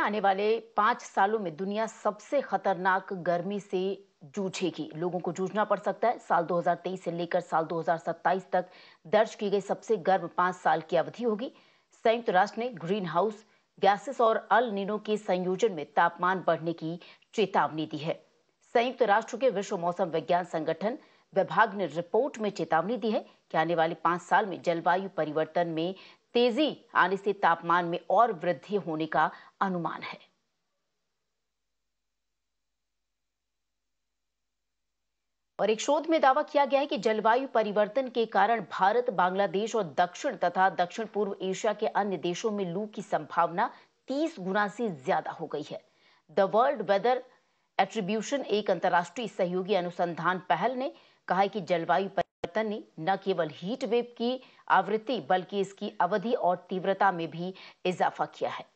आने वाले पांच सालों में दुनिया सबसे खतरनाक गर्मी से जूझेगी लोगों को जूझना पड़ सकता है साल 2023 से लेकर साल 2027 तक दर्ज की गई सबसे गर्म पांच साल की अवधि होगी संयुक्त राष्ट्र ने ग्रीन हाउस गैसेस और अल नीनो के संयोजन में तापमान बढ़ने की चेतावनी दी है संयुक्त राष्ट्र के विश्व मौसम विज्ञान संगठन विभाग ने रिपोर्ट में चेतावनी दी है कि आने वाले पांच साल में जलवायु परिवर्तन में तेजी आने से तापमान में और वृद्धि होने का अनुमान है और एक शोध में दावा किया गया है कि जलवायु परिवर्तन के कारण भारत बांग्लादेश और दक्षिण तथा दक्षिण पूर्व एशिया के अन्य देशों में लू की संभावना 30 गुना से ज्यादा हो गई है द वर्ल्ड वेदर एट्रीब्यूशन एक अंतर्राष्ट्रीय सहयोगी अनुसंधान पहल ने कहा है कि जलवायु परिवर्तन ने न केवल हीट वेव की आवृत्ति बल्कि इसकी अवधि और तीव्रता में भी इजाफा किया है